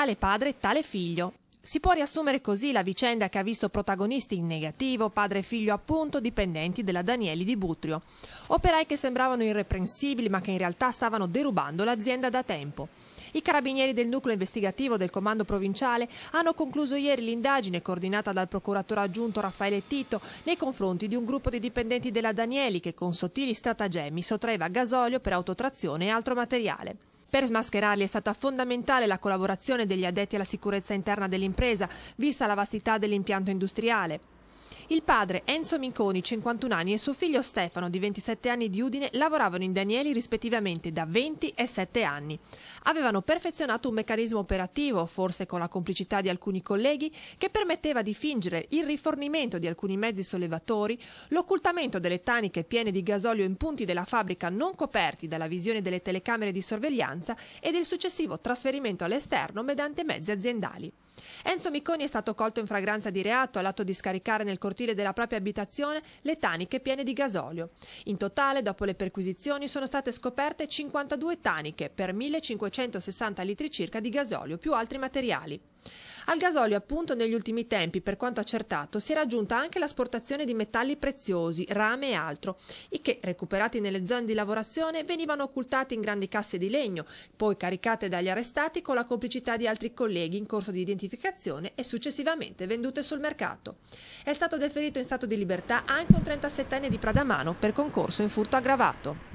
tale padre, tale figlio. Si può riassumere così la vicenda che ha visto protagonisti in negativo, padre e figlio appunto, dipendenti della Danieli di Butrio. Operai che sembravano irreprensibili ma che in realtà stavano derubando l'azienda da tempo. I carabinieri del nucleo investigativo del comando provinciale hanno concluso ieri l'indagine coordinata dal procuratore aggiunto Raffaele Tito nei confronti di un gruppo di dipendenti della Danieli che con sottili stratagemmi sottraeva gasolio per autotrazione e altro materiale. Per smascherarli è stata fondamentale la collaborazione degli addetti alla sicurezza interna dell'impresa, vista la vastità dell'impianto industriale. Il padre Enzo Minconi, 51 anni, e suo figlio Stefano, di 27 anni di Udine, lavoravano in Danieli rispettivamente da 20 e 7 anni. Avevano perfezionato un meccanismo operativo, forse con la complicità di alcuni colleghi, che permetteva di fingere il rifornimento di alcuni mezzi sollevatori, l'occultamento delle taniche piene di gasolio in punti della fabbrica non coperti dalla visione delle telecamere di sorveglianza e del successivo trasferimento all'esterno mediante mezzi aziendali. Enzo Micconi è stato colto in fragranza di reato all'atto di scaricare nel cortile della propria abitazione le taniche piene di gasolio. In totale, dopo le perquisizioni, sono state scoperte 52 taniche per 1560 litri circa di gasolio più altri materiali. Al gasolio, appunto, negli ultimi tempi, per quanto accertato, si era aggiunta anche l'asportazione di metalli preziosi, rame e altro, i che, recuperati nelle zone di lavorazione, venivano occultati in grandi casse di legno, poi caricate dagli arrestati con la complicità di altri colleghi in corso di identificazione e successivamente vendute sul mercato. È stato deferito in stato di libertà anche un 37enne di Pradamano per concorso in furto aggravato.